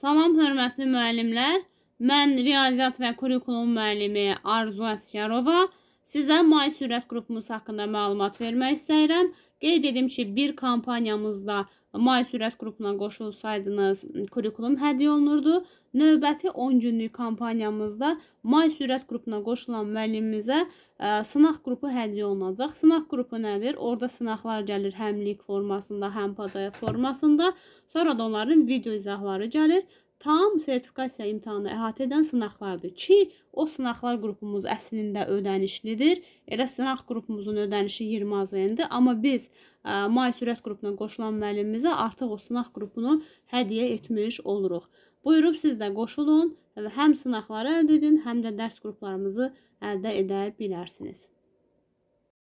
Salam hörmətli müəllimlər. Mən riyaziyyat və kurikulum müəllimi Arzu Əsgərova sizə may sürət qrupumuz haqqında məlumat vermək istəyirəm. Qeyd edim ki, bir kampaniyamızda may sürət qrupuna qoşulsaydınız, kurikulum hədiyyə olunurdu. Növbəti 10 günlük kampaniyamızda may sürət qrupuna qoşulan müəllimimizə ə, e, sınaq qrupu hədiyyə olunacaq. Sınaq qrupu nədir? Orada sınaqlar gəlir həm link formasında, həm PDF formasında. Sonra da onların video izahları gəlir tam sertifikasiya imtahanı əhatə edən sınaqlardır ki, o sınaqlar qrupumuz əslində ödənişlidir. Elə sınaq qrupumuzun ödənişi 20 AZN-dir, amma biz ə, may sürət qrupuna qoşulan müəllimimizə artıq o sınaq qrupunu hədiyyə etmiş oluruq. Buyurub siz də qoşulun və həm sınaqları əldə edin, həm də dərs qruplarımızı əldə edə bilərsiniz.